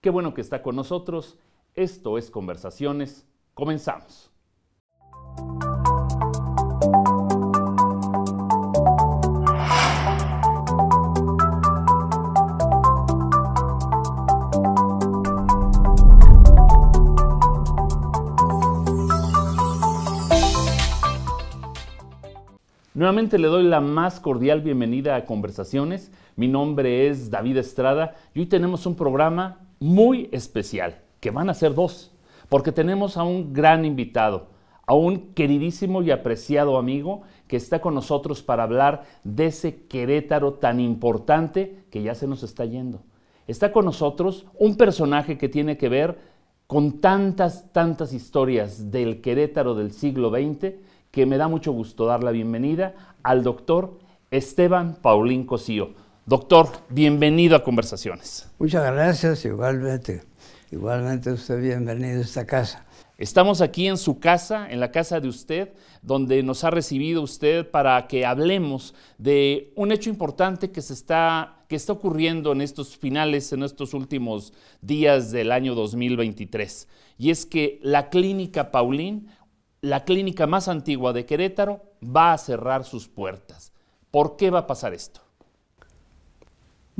Qué bueno que está con nosotros. Esto es Conversaciones. Comenzamos. Nuevamente le doy la más cordial bienvenida a Conversaciones. Mi nombre es David Estrada y hoy tenemos un programa muy especial, que van a ser dos, porque tenemos a un gran invitado, a un queridísimo y apreciado amigo que está con nosotros para hablar de ese Querétaro tan importante que ya se nos está yendo. Está con nosotros un personaje que tiene que ver con tantas, tantas historias del Querétaro del siglo XX que me da mucho gusto dar la bienvenida al doctor Esteban Paulín Cosío. Doctor, bienvenido a Conversaciones. Muchas gracias, igualmente. Igualmente usted bienvenido a esta casa. Estamos aquí en su casa, en la casa de usted, donde nos ha recibido usted para que hablemos de un hecho importante que se está que está ocurriendo en estos finales, en estos últimos días del año 2023. Y es que la clínica Paulín, la clínica más antigua de Querétaro, va a cerrar sus puertas. ¿Por qué va a pasar esto?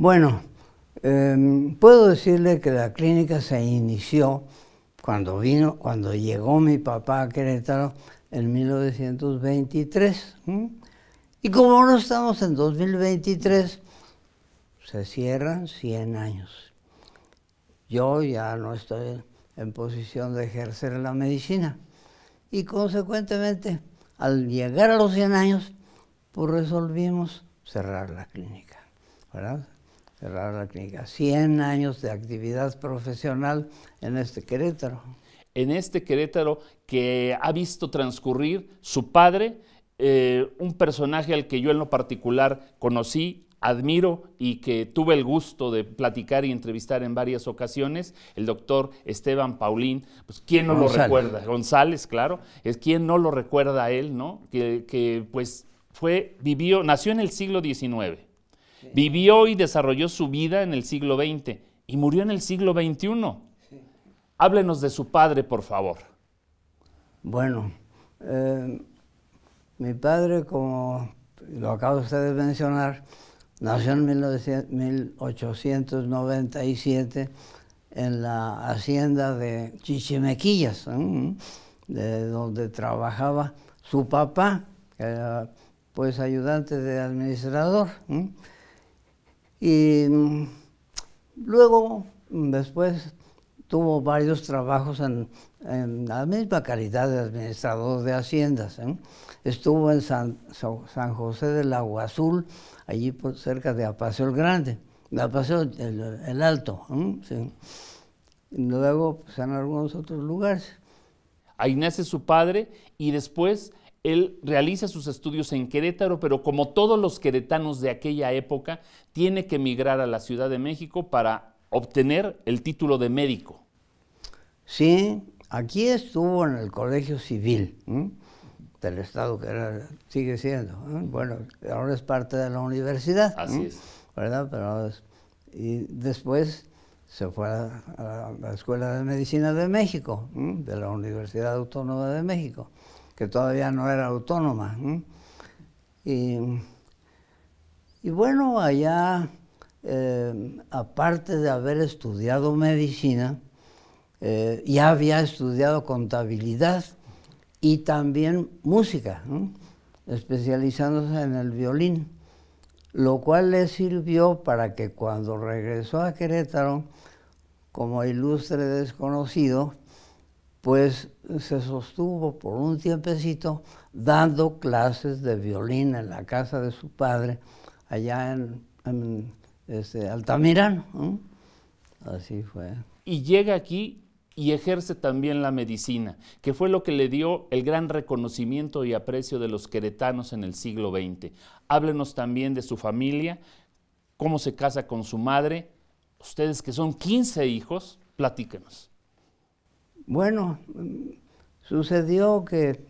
Bueno, em, puedo decirle que la clínica se inició cuando vino, cuando llegó mi papá a Querétaro en 1923. Y como no estamos en 2023, se cierran 100 años. Yo ya no estoy en posición de ejercer la medicina. Y consecuentemente, al llegar a los 100 años, pues resolvimos cerrar la clínica. ¿verdad? cerrar la 100 años de actividad profesional en este Querétaro. En este Querétaro que ha visto transcurrir su padre, eh, un personaje al que yo en lo particular conocí, admiro y que tuve el gusto de platicar y entrevistar en varias ocasiones, el doctor Esteban Paulín, pues quién no lo recuerda, González, claro, es quien no lo recuerda a él, ¿no? Que, pues fue, vivió, nació en el siglo XIX, Vivió y desarrolló su vida en el siglo XX y murió en el siglo XXI. Háblenos de su padre, por favor. Bueno, eh, mi padre, como lo acabo de mencionar, nació en 1897 en la hacienda de Chichimequillas, ¿eh? de donde trabajaba su papá, que era pues ayudante de administrador. ¿eh? Y mm, luego, mm, después, tuvo varios trabajos en, la misma calidad de administrador de haciendas. ¿eh? Estuvo en San, José del Agua Azul, allí cerca de Apacio el Grande, de el, Alto. ¿eh? luego, pues, en algunos otros lugares. Ahí nace su padre y después él realiza sus estudios en Querétaro, pero como todos los queretanos de aquella época, tiene que emigrar a la Ciudad de México para obtener el título de médico. Sí, aquí estuvo en el Colegio Civil ¿Mm? del Estado, que era, sigue siendo. ¿eh? Bueno, ahora es parte de la universidad. Así ¿eh? es. ¿Verdad? Pero, y después se fue a, la Escuela de Medicina de México, ¿eh? de la Universidad Autónoma de México que todavía no era autónoma. Y, bueno, allá, eh, aparte de haber estudiado medicina, eh, ya había estudiado contabilidad y también música, especializándose en el violín, lo cual le sirvió para que cuando regresó a Querétaro, como ilustre desconocido, pues se sostuvo por un tiempecito dando clases de violín en la casa de su padre, allá en, este, Altamirano. Así fue. Y llega aquí y ejerce también la medicina, que fue lo que le dio el gran reconocimiento y aprecio de los queretanos en el siglo XX. Háblenos también de su familia, cómo se casa con su madre. Ustedes que son 15 hijos, platíquenos. Bueno, sucedió que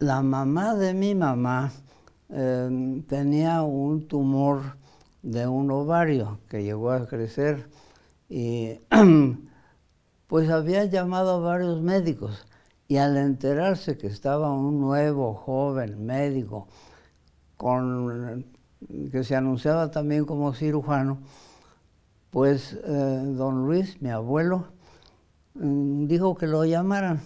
la mamá de mi mamá em, tenía un tumor de un ovario que llegó a crecer y pues había llamado a varios médicos y al enterarse que estaba un nuevo joven médico que se anunciaba también como cirujano, pues eh, don Luis, mi abuelo, Mm, dijo que lo llamaran.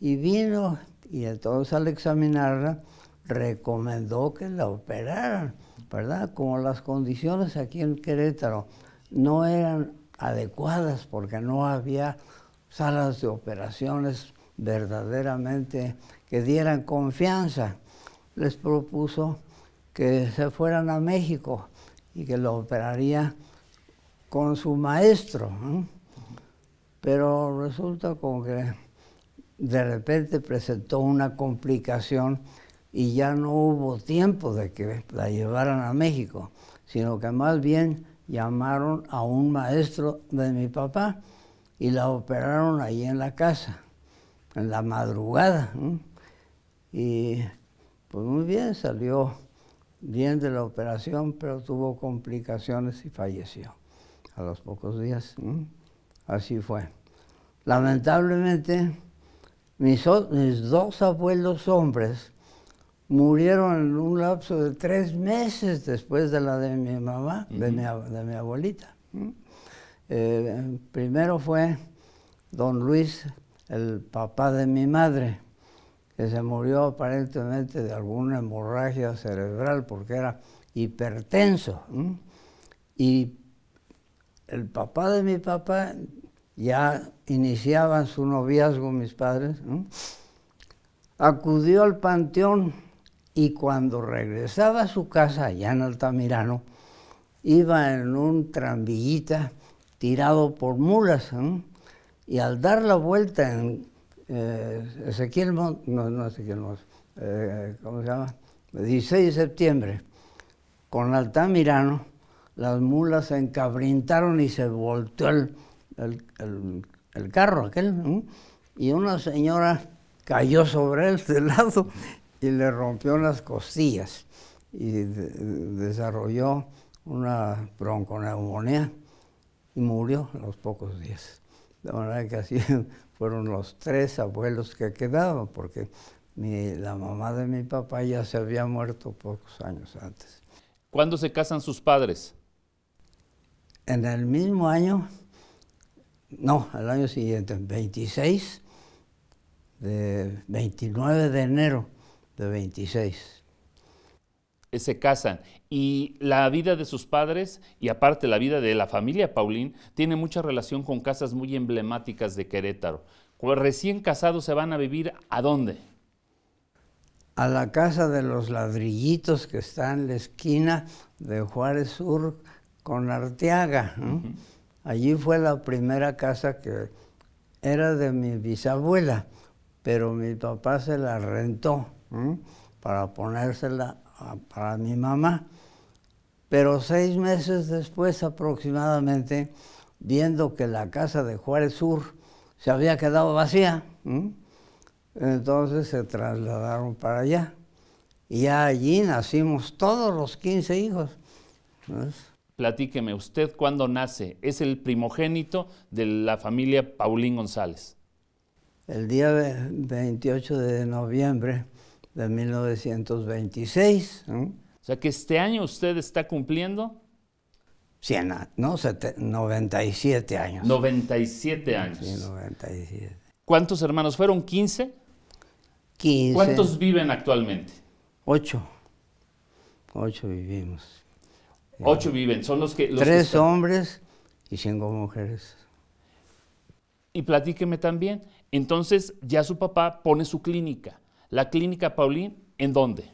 Y vino y entonces al examinarla recomendó que la operaran, ¿verdad? Como las condiciones aquí en Querétaro no eran adecuadas porque no había salas de operaciones verdaderamente que dieran confianza, les propuso que se fueran a México y que lo operaría con su maestro pero resulta como que de repente presentó una complicación y ya no hubo tiempo de que la llevaran a México, sino que más bien llamaron a un maestro de mi papá y la operaron ahí en la casa, en la madrugada. Y pues muy bien, salió bien de la operación, pero tuvo complicaciones y falleció a los pocos días. Así fue. Lamentablemente, mis, dos abuelos hombres murieron en un lapso de tres meses después de la de mi mamá, de, mi, abuelita. Eh, primero fue don Luis, el papá de mi madre, que se murió aparentemente de alguna hemorragia cerebral porque era hipertenso. Y el papá de mi papá ya iniciaban su noviazgo mis padres, acudió al panteón y cuando regresaba a su casa, allá en Altamirano, iba en un tranvillita tirado por mulas, y al dar la vuelta en eh, Ezequiel, no, no Ezequiel, eh, ¿cómo se llama? 16 de septiembre, con Altamirano, las mulas se encabrintaron y se volteó el el, el, carro aquel, y una señora cayó sobre él de lado y le rompió las costillas y desarrolló una bronconeumonía y murió a los pocos días. De manera que así fueron los tres abuelos que quedaban, porque la mamá de mi papá ya se había muerto pocos años antes. ¿Cuándo se casan sus padres? En el mismo año no, al año siguiente, 26, 29 de enero de 26. Se casan y la vida de sus padres y aparte la vida de la familia Paulín tiene mucha relación con casas muy emblemáticas de Querétaro. Pues, recién casados se van a vivir a dónde? A la casa de los ladrillitos que está en la esquina de Juárez Sur con Arteaga. Allí fue la primera casa que era de mi bisabuela, pero mi papá se la rentó para ponérsela para mi mamá. Pero seis meses después aproximadamente, viendo que la casa de Juárez Sur se había quedado vacía, entonces se trasladaron para allá. Y allí nacimos todos los 15 hijos. Platíqueme, ¿usted cuándo nace? ¿Es el primogénito de la familia Paulín González? El día 28 de noviembre de 1926. O sea que este año usted está cumpliendo 100, no, 97 años. 97 años. 97. ¿Cuántos hermanos fueron? ¿15? 15. ¿Cuántos viven actualmente? 8. 8 vivimos. Ocho viven, son los que... tres hombres y cinco mujeres. Y platíqueme también, entonces ya su papá pone su clínica. ¿La clínica Paulín en dónde?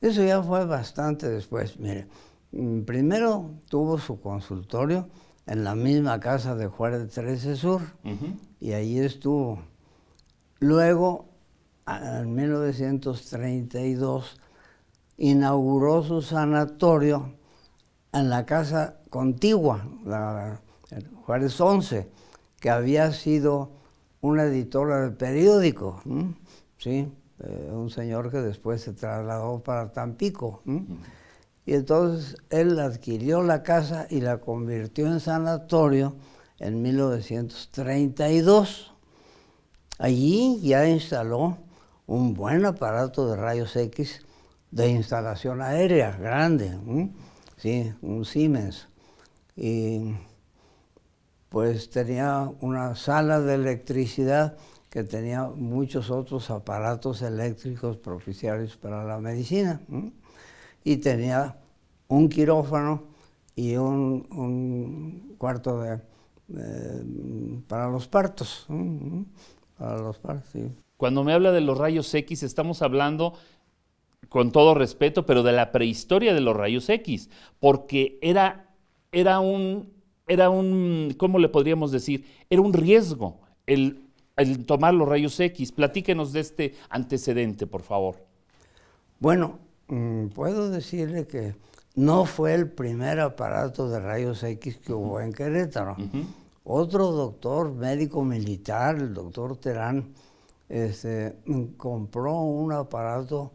Eso ya fue bastante después. Mire, mm, primero tuvo su consultorio en la misma casa de Juárez 13 Sur y ahí estuvo. Luego, en 1932, inauguró su sanatorio en la casa contigua, la, Juárez 11, que había sido una editora de periódico, ¿sí? Eh, un señor que después se trasladó para Tampico. Y entonces él adquirió la casa y la convirtió en sanatorio en 1932. Allí ya instaló un buen aparato de rayos X de instalación aérea grande. ¿sí? un Siemens. Y pues tenía una sala de electricidad que tenía muchos otros aparatos eléctricos propiciarios para la medicina. Y tenía un quirófano y un, cuarto de, eh, para los partos. Para los partos, Cuando me habla de los rayos X, estamos hablando con todo respeto, pero de la prehistoria de los rayos X, porque era, era un, era un, ¿cómo le podríamos decir? Era un riesgo el, el tomar los rayos X. Platíquenos de este antecedente, por favor. Bueno, mm, puedo decirle que no fue el primer aparato de rayos X que hubo en Querétaro. Otro doctor médico militar, el doctor Terán, este, mm, compró un aparato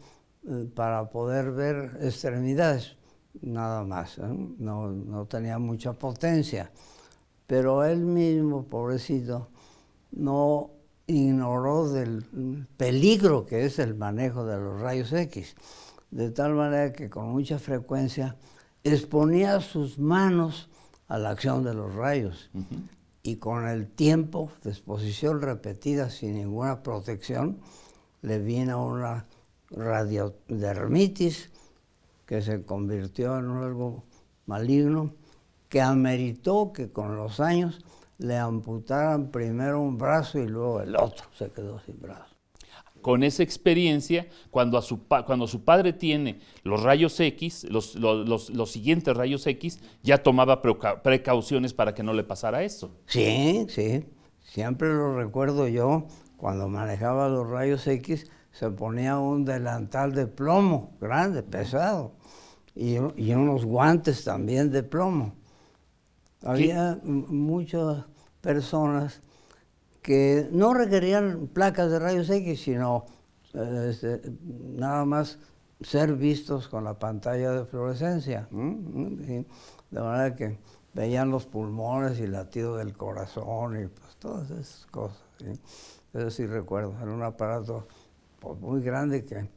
eh, para poder ver extremidades, nada más. ¿eh? No, no, tenía mucha potencia. Pero él mismo, pobrecito, no ignoró del peligro que es el manejo de los rayos X. De tal manera que con mucha frecuencia exponía sus manos a la acción de los rayos. Y con el tiempo, de exposición repetida sin ninguna protección, le vino una radiodermitis, que se convirtió en algo maligno, que ameritó que con los años le amputaran primero un brazo y luego el otro, se quedó sin brazo. Con esa experiencia, cuando, a su, cuando su padre tiene los rayos X, los, siguientes rayos X, ya tomaba precauciones para que no le pasara eso. Sí, sí. Siempre lo recuerdo yo, cuando manejaba los rayos X, se ponía un delantal de plomo, grande, pesado, y, unos guantes también de plomo. Había muchas personas que no requerían placas de rayos X, sino eh, este, nada más ser vistos con la pantalla de fluorescencia. De manera que veían los pulmones y latido del corazón y pues todas esas cosas. Eso sí recuerdo, era un aparato pues, muy grande que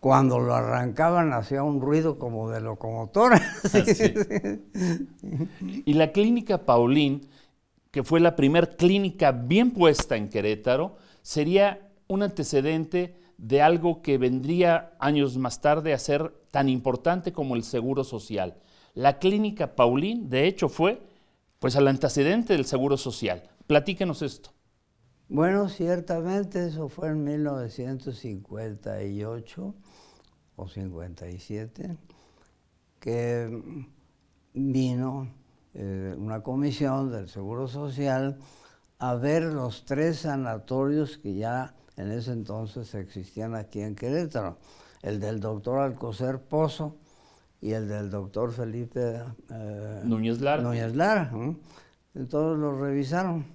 cuando lo arrancaban hacía un ruido como de locomotora. Y la clínica Paulín, que fue la primera clínica bien puesta en Querétaro, sería un antecedente de algo que vendría años más tarde a ser tan importante como el seguro social. La clínica Paulín, de hecho, fue pues al antecedente del seguro social. Platíquenos esto. Bueno, ciertamente eso fue en 1958 o 57, que vino eh, una comisión del Seguro Social a ver los tres sanatorios que ya en ese entonces existían aquí en Querétaro, el del doctor Alcocer Pozo y el del doctor Felipe eh, Núñez Lara. Entonces los revisaron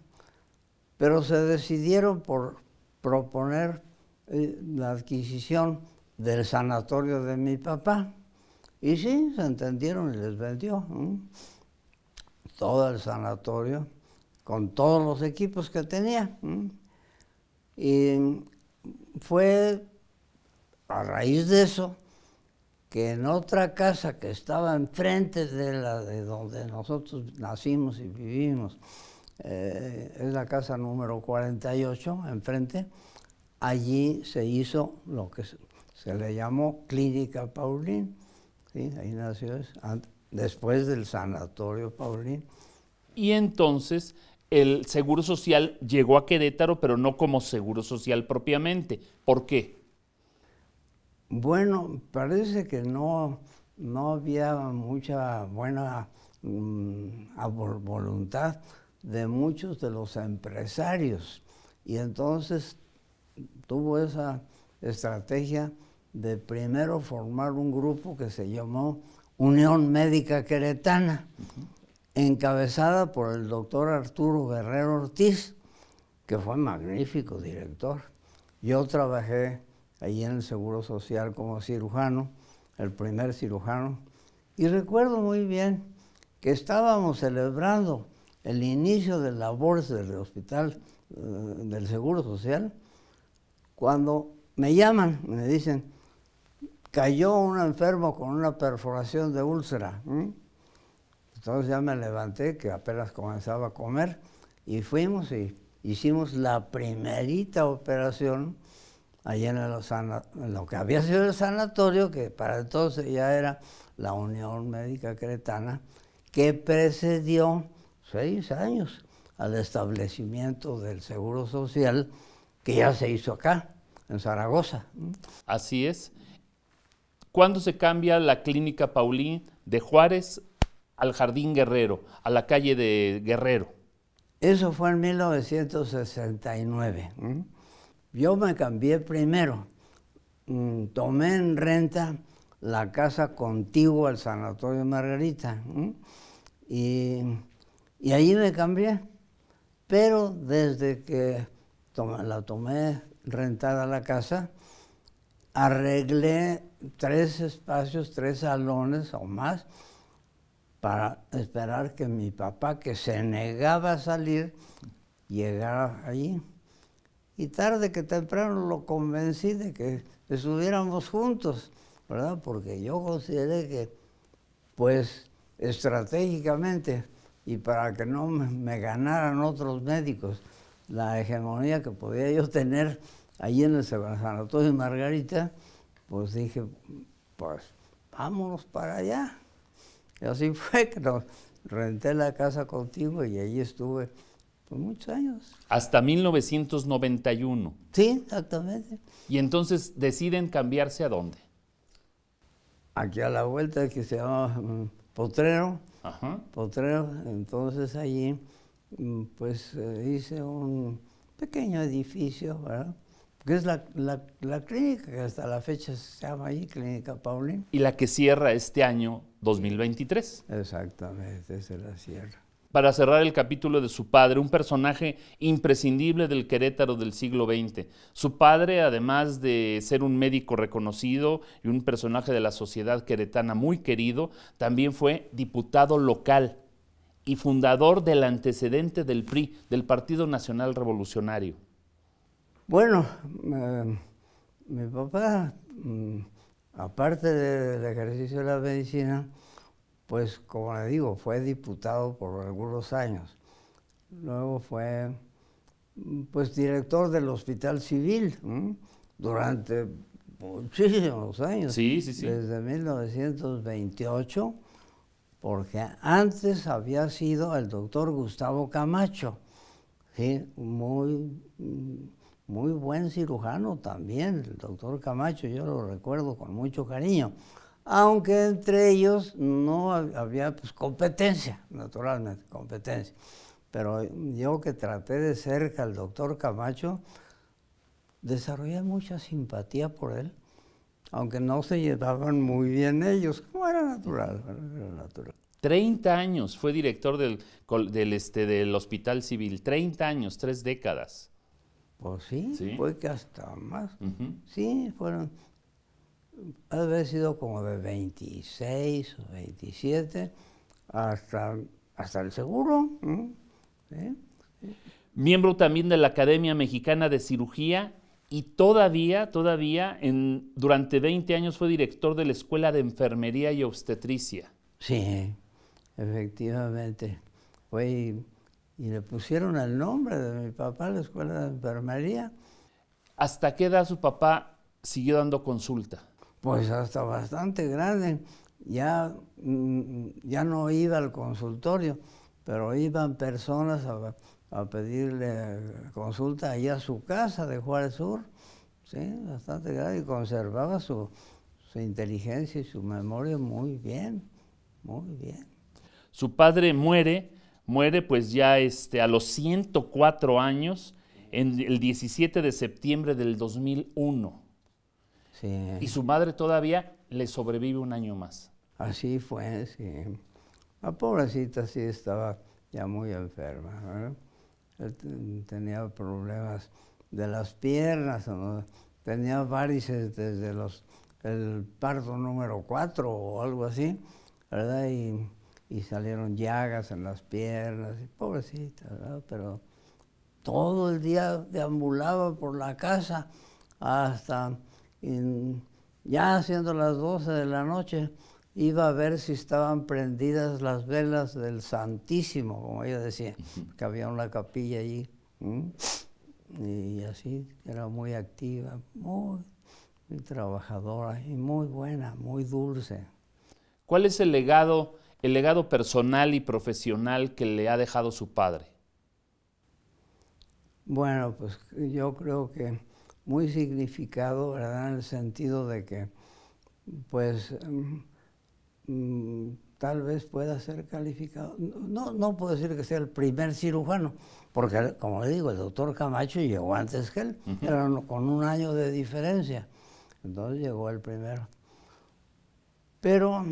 pero se decidieron por proponer eh, la adquisición del sanatorio de mi papá. Y sí, se entendieron y les vendió todo el sanatorio con todos los equipos que tenía. Y fue a raíz de eso que en otra casa que estaba enfrente de la de donde nosotros nacimos y vivimos, eh, es la casa número 48, enfrente. Allí se hizo lo que se le llamó Clínica Paulín, ahí nació, después del Sanatorio Paulín. Y entonces el Seguro Social llegó a Querétaro, pero no como Seguro Social propiamente. ¿Por qué? Bueno, parece que no, había mucha buena mm, voluntad de muchos de los empresarios. Y entonces tuvo esa estrategia de primero formar un grupo que se llamó Unión Médica Queretana, encabezada por el doctor Arturo Guerrero Ortiz, que fue magnífico director. Yo trabajé allí en el Seguro Social como cirujano, el primer cirujano, y recuerdo muy bien que estábamos celebrando el inicio de la labores del hospital eh, del Seguro Social, cuando me llaman, me dicen, cayó un enfermo con una perforación de úlcera. Entonces ya me levanté, que apenas comenzaba a comer, y fuimos y hicimos la primerita operación allá en, en lo que había sido el sanatorio, que para entonces ya era la Unión Médica Cretana, que precedió seis años al establecimiento del Seguro Social que ya se hizo acá, en Zaragoza. Así es. ¿Cuándo se cambia la clínica Paulín de Juárez al Jardín Guerrero, a la calle de Guerrero? Eso fue en 1969. Yo me cambié primero. Mm, tomé en renta la casa contigua al Sanatorio Margarita. Mm, y y allí me cambié, pero desde que la tomé rentada la casa, arreglé tres espacios, tres salones o más, para esperar que mi papá, que se negaba a salir, llegara allí. Y tarde que temprano lo convencí de que estuviéramos juntos, ¿verdad? Porque yo consideré que, pues, estratégicamente, y para que no me ganaran otros médicos la hegemonía que podía yo tener allí en el Sanatorio de Margarita, pues dije, pues vámonos para allá. Y así fue que nos renté la casa contigo y allí estuve por pues, muchos años. Hasta 1991. Sí, exactamente. Y entonces deciden cambiarse a dónde. Aquí a la vuelta que se llama mm, Potrero. Potrero. Entonces allí mm, pues eh, hice un pequeño edificio, ¿verdad? que es la, la, clínica que hasta la fecha se llama ahí, Clínica Paulín. Y la que cierra este año 2023. Exactamente, se la cierra para cerrar el capítulo de su padre, un personaje imprescindible del Querétaro del siglo XX. Su padre, además de ser un médico reconocido y un personaje de la sociedad queretana muy querido, también fue diputado local y fundador del antecedente del PRI, del Partido Nacional Revolucionario. Bueno, eh, mi papá, mm, aparte del ejercicio de la medicina, pues como le digo, fue diputado por algunos años. Luego fue mm, pues director del Hospital Civil durante muchísimos años. Desde 1928, porque antes había sido el doctor Gustavo Camacho, muy, mm, muy buen cirujano también, el doctor Camacho, yo lo recuerdo con mucho cariño aunque entre ellos no había pues, competencia, naturalmente, competencia. Pero yo que traté de cerca al doctor Camacho, desarrollé mucha simpatía por él, aunque no se llevaban muy bien ellos, como era natural, 30 años fue director del, del, este, del Hospital Civil, 30 años, tres décadas. Pues sí, fue que hasta más. Sí, fueron haber sido como de 26 o 27 hasta, hasta el seguro. Miembro también de la Academia Mexicana de Cirugía y todavía, todavía, en, durante 20 años fue director de la Escuela de Enfermería y Obstetricia. Sí, efectivamente. Fue y le pusieron el nombre de mi papá a la escuela de enfermería. ¿Hasta qué edad su papá siguió dando consulta? pues hasta bastante grande. Ya, mm, ya no iba al consultorio, pero iban personas a, pedirle consulta allá a su casa de Juárez Sur, ¿sí? bastante grande, y conservaba su, su inteligencia y su memoria muy bien, muy bien. Su padre muere, muere pues ya este, a los 104 años, el 17 de septiembre del 2001. Y su madre todavía le sobrevive un año más. Así fue, sí. La pobrecita sí estaba ya muy enferma. tenía problemas de las piernas, tenía varices desde los, el parto número 4 o algo así, ¿verdad? Y, salieron llagas en las piernas, y pobrecita, ¿verdad? Pero todo el día deambulaba por la casa hasta y ya siendo las 12 de la noche, iba a ver si estaban prendidas las velas del Santísimo, como ella decía, que había una capilla allí. Y así, era muy activa, muy, muy trabajadora y muy buena, muy dulce. ¿Cuál es el legado, el legado personal y profesional que le ha dejado su padre? Bueno, pues yo creo que muy significado, En el sentido de que, pues, mm, mm, tal vez pueda ser calificado. No, no puedo decir que sea el primer cirujano, porque, como le digo, el doctor Camacho llegó antes que él, era con un año de diferencia. Entonces llegó el primero. Pero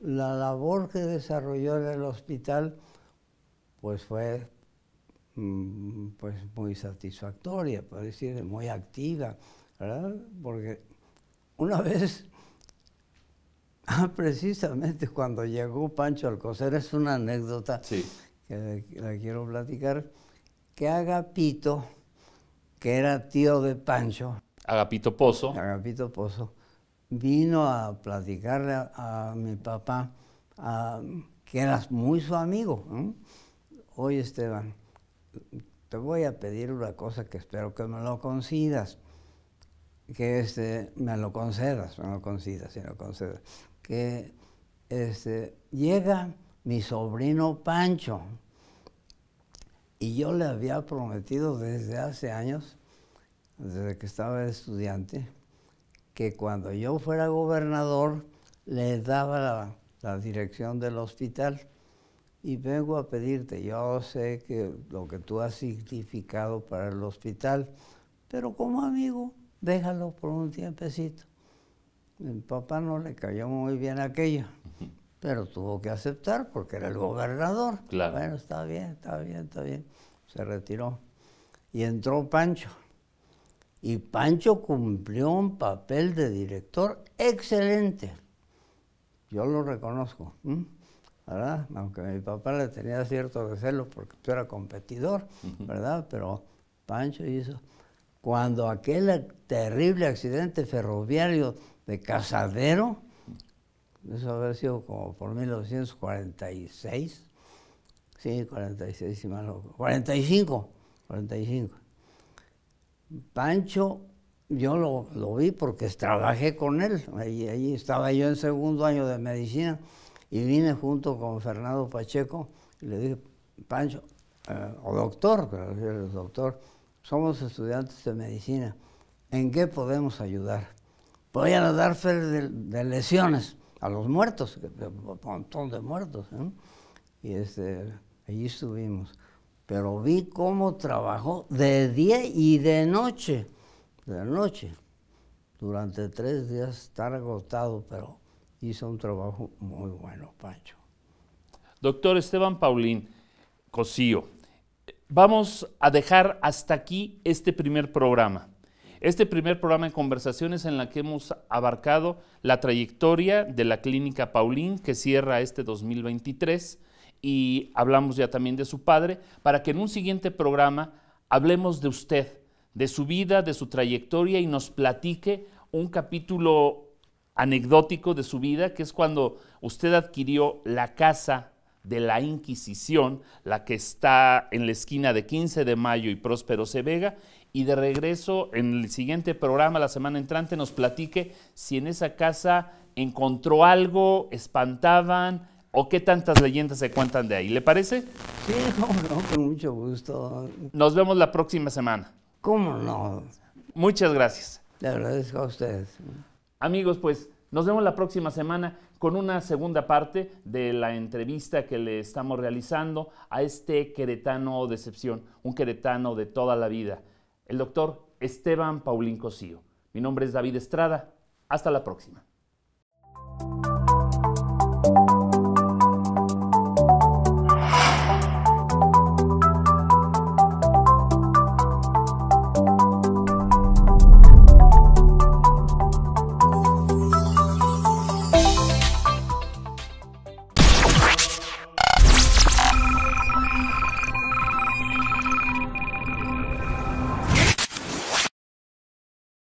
la labor que desarrolló en el hospital, pues fue Mm, pues muy satisfactoria, por decir, muy activa, ¿verdad? Porque una vez, ah, precisamente cuando llegó Pancho Alcocer, es una anécdota que la quiero platicar, que Agapito, que era tío de Pancho, Agapito Pozo. Pozo, vino a platicarle a, mi papá a, que eras muy su amigo. hoy Oye, Esteban, te voy a pedir una cosa que espero que me lo concedas, que este, me lo concedas, me lo concedas, me concedas, que este, llega mi sobrino Pancho, y yo le había prometido desde hace años, desde que estaba estudiante, que cuando yo fuera gobernador le daba la dirección del hospital y vengo a pedirte, yo sé que lo que tú has significado para el hospital, pero como amigo, déjalo por un tiempecito. Mi papá no le cayó muy bien aquello, pero tuvo que aceptar porque era el gobernador. Claro. Bueno, está bien, está bien, está bien. Se retiró. Y entró Pancho. Y Pancho cumplió un papel de director excelente. Yo lo reconozco. ¿verdad? Aunque mi papá le tenía cierto recelo porque tú era competidor, ¿verdad? Pero Pancho hizo. Cuando aquel terrible accidente ferroviario de Casadero, eso haber sido como por 1946, sí, 46, si malo, 45, 45. Pancho, yo lo, vi porque trabajé con él, Ahí estaba yo en segundo año de medicina, y vine junto con Fernando Pacheco y le dije, Pancho, eh, o doctor, pero el doctor, somos estudiantes de medicina, ¿en qué podemos ayudar? Pues voy a dar fe de, lesiones a los muertos, un montón de muertos. ¿eh? Y este, allí estuvimos. Pero vi cómo trabajó de día y de noche, de noche, durante tres días, estar agotado, pero hizo un trabajo muy bueno, Pancho. Doctor Esteban Paulín Cosío, vamos a dejar hasta aquí este primer programa. Este primer programa de conversaciones en la que hemos abarcado la trayectoria de la clínica Paulín que cierra este 2023 y hablamos ya también de su padre para que en un siguiente programa hablemos de usted, de su vida, de su trayectoria y nos platique un capítulo anecdótico de su vida, que es cuando usted adquirió la casa de la Inquisición, la que está en la esquina de 15 de mayo y Próspero C. Vega, y de regreso en el siguiente programa, la semana entrante, nos platique si en esa casa encontró algo, espantaban o qué tantas leyendas se cuentan de ahí. ¿Le parece? Sí, cómo no, con mucho gusto. Nos vemos la próxima semana. ¿Cómo no? Muchas gracias. Le agradezco a ustedes. Amigos, pues nos vemos la próxima semana con una segunda parte de la entrevista que le estamos realizando a este queretano de excepción, un queretano de toda la vida, el doctor Esteban Paulín Cosío. Mi nombre es David Estrada. Hasta la próxima.